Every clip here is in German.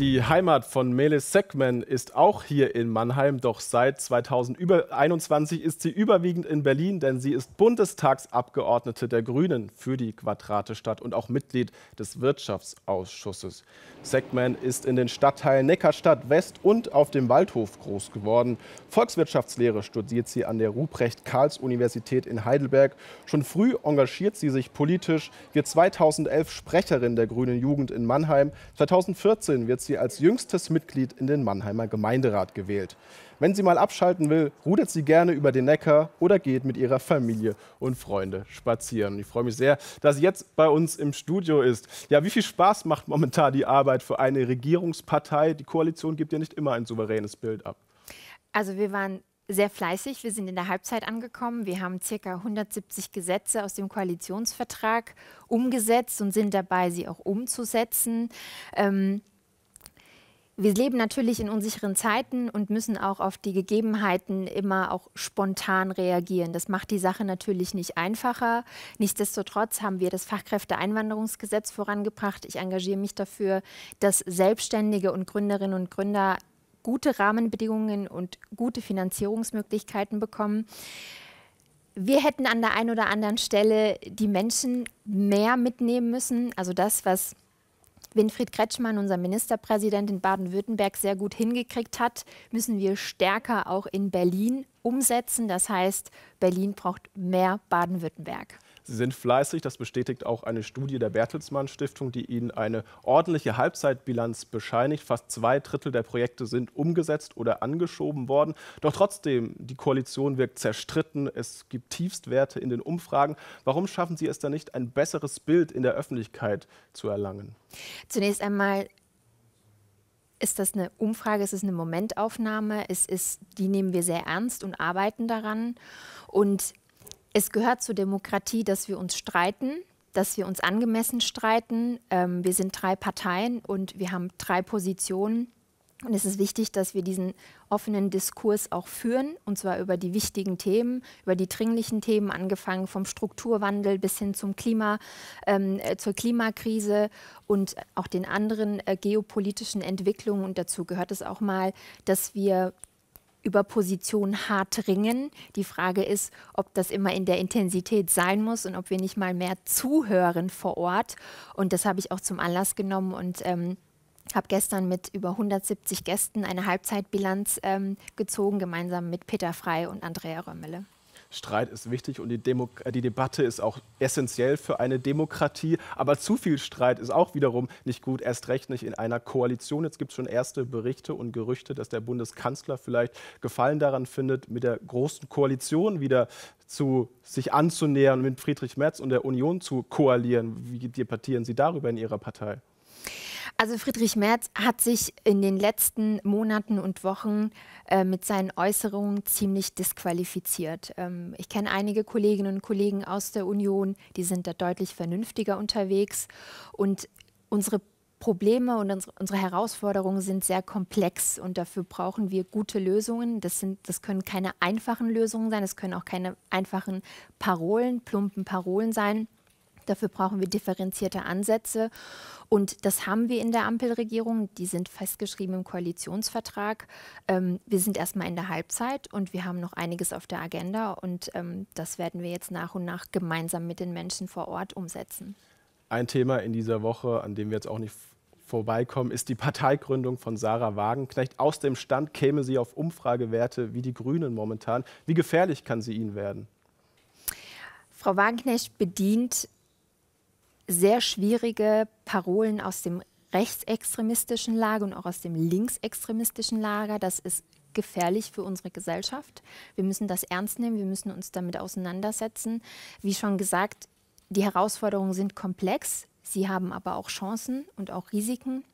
Die Heimat von Melis Sekmen ist auch hier in Mannheim, doch seit 2021 ist sie überwiegend in Berlin, denn sie ist Bundestagsabgeordnete der Grünen für die Quadratestadt und auch Mitglied des Wirtschaftsausschusses. Sekmen ist in den Stadtteilen Neckarstadt West und auf dem Waldhof groß geworden. Volkswirtschaftslehre studiert sie an der Ruprecht-Karls-Universität in Heidelberg. Schon früh engagiert sie sich politisch, wird 2011 Sprecherin der Grünen Jugend in Mannheim. 2014 wird sie sie als jüngstes Mitglied in den Mannheimer Gemeinderat gewählt. Wenn sie mal abschalten will, rudert sie gerne über den Neckar oder geht mit ihrer Familie und Freunde spazieren. Ich freue mich sehr, dass sie jetzt bei uns im Studio ist. Ja, wie viel Spaß macht momentan die Arbeit für eine Regierungspartei? Die Koalition gibt ja nicht immer ein souveränes Bild ab. Also wir waren sehr fleißig. Wir sind in der Halbzeit angekommen. Wir haben circa 170 Gesetze aus dem Koalitionsvertrag umgesetzt und sind dabei, sie auch umzusetzen. Ähm, wir leben natürlich in unsicheren Zeiten und müssen auch auf die Gegebenheiten immer auch spontan reagieren. Das macht die Sache natürlich nicht einfacher. Nichtsdestotrotz haben wir das Fachkräfteeinwanderungsgesetz vorangebracht. Ich engagiere mich dafür, dass Selbstständige und Gründerinnen und Gründer gute Rahmenbedingungen und gute Finanzierungsmöglichkeiten bekommen. Wir hätten an der einen oder anderen Stelle die Menschen mehr mitnehmen müssen. Also das, was Winfried Kretschmann, unser Ministerpräsident in Baden-Württemberg, sehr gut hingekriegt hat, müssen wir stärker auch in Berlin umsetzen. Das heißt, Berlin braucht mehr Baden-Württemberg. Sie sind fleißig, das bestätigt auch eine Studie der Bertelsmann Stiftung, die Ihnen eine ordentliche Halbzeitbilanz bescheinigt. Fast zwei Drittel der Projekte sind umgesetzt oder angeschoben worden. Doch trotzdem, die Koalition wirkt zerstritten, es gibt Tiefstwerte in den Umfragen. Warum schaffen Sie es dann nicht, ein besseres Bild in der Öffentlichkeit zu erlangen? Zunächst einmal ist das eine Umfrage, ist es eine Momentaufnahme, es ist, die nehmen wir sehr ernst und arbeiten daran. Und es gehört zur Demokratie, dass wir uns streiten, dass wir uns angemessen streiten. Ähm, wir sind drei Parteien und wir haben drei Positionen. Und es ist wichtig, dass wir diesen offenen Diskurs auch führen, und zwar über die wichtigen Themen, über die dringlichen Themen, angefangen vom Strukturwandel bis hin zum Klima, ähm, äh, zur Klimakrise und auch den anderen äh, geopolitischen Entwicklungen. Und dazu gehört es auch mal, dass wir über Position hart ringen. Die Frage ist, ob das immer in der Intensität sein muss und ob wir nicht mal mehr zuhören vor Ort. Und das habe ich auch zum Anlass genommen und ähm, habe gestern mit über 170 Gästen eine Halbzeitbilanz ähm, gezogen, gemeinsam mit Peter Frey und Andrea Römmele. Streit ist wichtig und die, Demo äh, die Debatte ist auch essentiell für eine Demokratie. Aber zu viel Streit ist auch wiederum nicht gut, erst recht nicht in einer Koalition. Jetzt gibt es schon erste Berichte und Gerüchte, dass der Bundeskanzler vielleicht Gefallen daran findet, mit der großen Koalition wieder zu sich anzunähern, mit Friedrich Merz und der Union zu koalieren. Wie debattieren Sie darüber in Ihrer Partei? Also Friedrich Merz hat sich in den letzten Monaten und Wochen äh, mit seinen Äußerungen ziemlich disqualifiziert. Ähm, ich kenne einige Kolleginnen und Kollegen aus der Union, die sind da deutlich vernünftiger unterwegs. Und unsere Probleme und unsere Herausforderungen sind sehr komplex und dafür brauchen wir gute Lösungen. Das, sind, das können keine einfachen Lösungen sein, es können auch keine einfachen Parolen, plumpen Parolen sein. Dafür brauchen wir differenzierte Ansätze. Und das haben wir in der Ampelregierung. Die sind festgeschrieben im Koalitionsvertrag. Ähm, wir sind erstmal in der Halbzeit und wir haben noch einiges auf der Agenda. Und ähm, das werden wir jetzt nach und nach gemeinsam mit den Menschen vor Ort umsetzen. Ein Thema in dieser Woche, an dem wir jetzt auch nicht vorbeikommen, ist die Parteigründung von Sarah Wagenknecht. Aus dem Stand käme sie auf Umfragewerte wie die Grünen momentan. Wie gefährlich kann sie ihnen werden? Frau Wagenknecht bedient sehr schwierige Parolen aus dem rechtsextremistischen Lager und auch aus dem linksextremistischen Lager. Das ist gefährlich für unsere Gesellschaft. Wir müssen das ernst nehmen, wir müssen uns damit auseinandersetzen. Wie schon gesagt, die Herausforderungen sind komplex, sie haben aber auch Chancen und auch Risiken.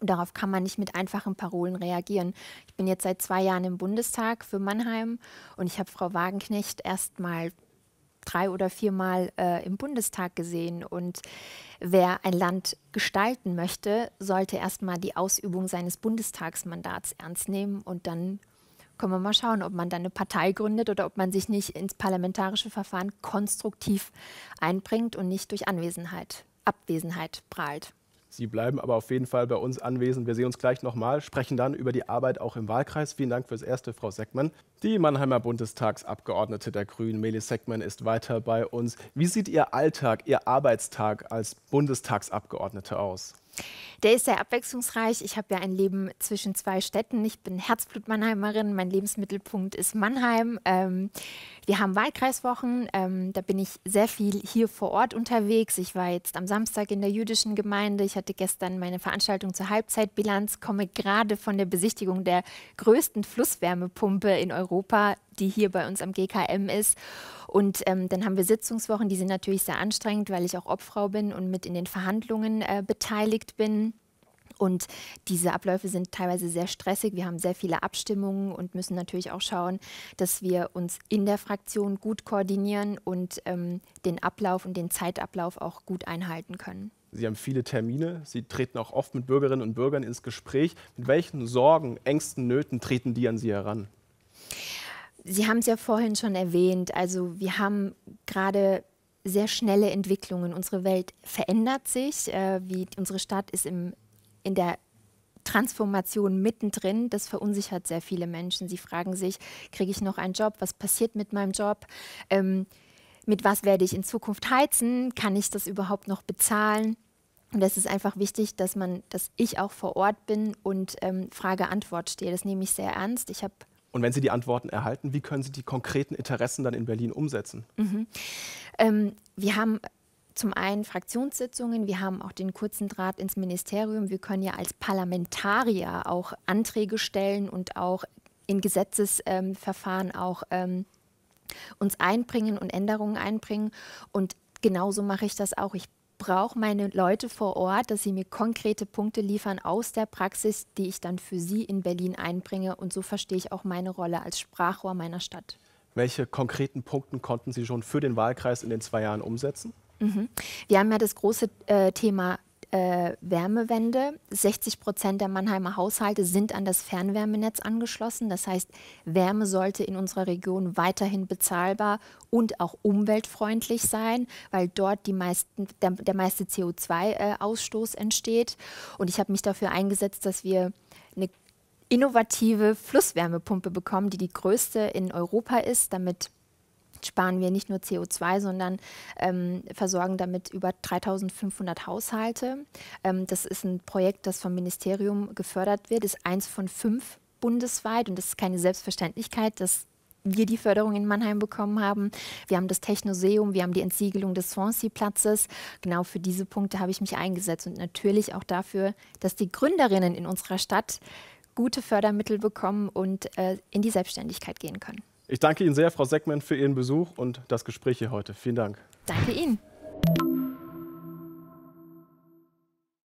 Und darauf kann man nicht mit einfachen Parolen reagieren. Ich bin jetzt seit zwei Jahren im Bundestag für Mannheim und ich habe Frau Wagenknecht erst mal drei oder viermal äh, im Bundestag gesehen. Und wer ein Land gestalten möchte, sollte erstmal die Ausübung seines Bundestagsmandats ernst nehmen und dann können wir mal schauen, ob man dann eine Partei gründet oder ob man sich nicht ins parlamentarische Verfahren konstruktiv einbringt und nicht durch Anwesenheit, Abwesenheit prahlt. Sie bleiben aber auf jeden Fall bei uns anwesend. Wir sehen uns gleich nochmal, sprechen dann über die Arbeit auch im Wahlkreis. Vielen Dank fürs Erste, Frau Seckmann. Die Mannheimer Bundestagsabgeordnete der Grünen, Melis Seckmann, ist weiter bei uns. Wie sieht Ihr Alltag, Ihr Arbeitstag als Bundestagsabgeordnete aus? Der ist sehr abwechslungsreich. Ich habe ja ein Leben zwischen zwei Städten. Ich bin Herzblut-Mannheimerin. Mein Lebensmittelpunkt ist Mannheim. Ähm, wir haben Wahlkreiswochen. Ähm, da bin ich sehr viel hier vor Ort unterwegs. Ich war jetzt am Samstag in der jüdischen Gemeinde. Ich hatte gestern meine Veranstaltung zur Halbzeitbilanz. Komme gerade von der Besichtigung der größten Flusswärmepumpe in Europa die hier bei uns am GKM ist. Und ähm, dann haben wir Sitzungswochen, die sind natürlich sehr anstrengend, weil ich auch Obfrau bin und mit in den Verhandlungen äh, beteiligt bin. Und diese Abläufe sind teilweise sehr stressig. Wir haben sehr viele Abstimmungen und müssen natürlich auch schauen, dass wir uns in der Fraktion gut koordinieren und ähm, den Ablauf und den Zeitablauf auch gut einhalten können. Sie haben viele Termine, Sie treten auch oft mit Bürgerinnen und Bürgern ins Gespräch. Mit welchen Sorgen, Ängsten, Nöten treten die an Sie heran? Sie haben es ja vorhin schon erwähnt, also wir haben gerade sehr schnelle Entwicklungen. Unsere Welt verändert sich, äh, wie unsere Stadt ist im, in der Transformation mittendrin, das verunsichert sehr viele Menschen. Sie fragen sich, kriege ich noch einen Job? Was passiert mit meinem Job? Ähm, mit was werde ich in Zukunft heizen? Kann ich das überhaupt noch bezahlen? Und es ist einfach wichtig, dass man, dass ich auch vor Ort bin und ähm, Frage-Antwort stehe. Das nehme ich sehr ernst. Ich habe und wenn Sie die Antworten erhalten, wie können Sie die konkreten Interessen dann in Berlin umsetzen? Mhm. Ähm, wir haben zum einen Fraktionssitzungen, wir haben auch den kurzen Draht ins Ministerium. Wir können ja als Parlamentarier auch Anträge stellen und auch in Gesetzesverfahren ähm, auch ähm, uns einbringen und Änderungen einbringen. Und genauso mache ich das auch. Ich brauche meine Leute vor Ort, dass sie mir konkrete Punkte liefern aus der Praxis, die ich dann für sie in Berlin einbringe. Und so verstehe ich auch meine Rolle als Sprachrohr meiner Stadt. Welche konkreten Punkte konnten Sie schon für den Wahlkreis in den zwei Jahren umsetzen? Mhm. Wir haben ja das große äh, Thema äh, Wärmewende. 60 Prozent der Mannheimer Haushalte sind an das Fernwärmenetz angeschlossen. Das heißt, Wärme sollte in unserer Region weiterhin bezahlbar und auch umweltfreundlich sein, weil dort die meisten, der, der meiste CO2-Ausstoß äh, entsteht. Und ich habe mich dafür eingesetzt, dass wir eine innovative Flusswärmepumpe bekommen, die die größte in Europa ist, damit sparen wir nicht nur CO2, sondern ähm, versorgen damit über 3500 Haushalte. Ähm, das ist ein Projekt, das vom Ministerium gefördert wird, ist eins von fünf bundesweit und das ist keine Selbstverständlichkeit, dass wir die Förderung in Mannheim bekommen haben. Wir haben das Technoseum, wir haben die Entsiegelung des Swansea-Platzes. Genau für diese Punkte habe ich mich eingesetzt und natürlich auch dafür, dass die Gründerinnen in unserer Stadt gute Fördermittel bekommen und äh, in die Selbstständigkeit gehen können. Ich danke Ihnen sehr, Frau Seckmann, für Ihren Besuch und das Gespräch hier heute. Vielen Dank. Danke Ihnen.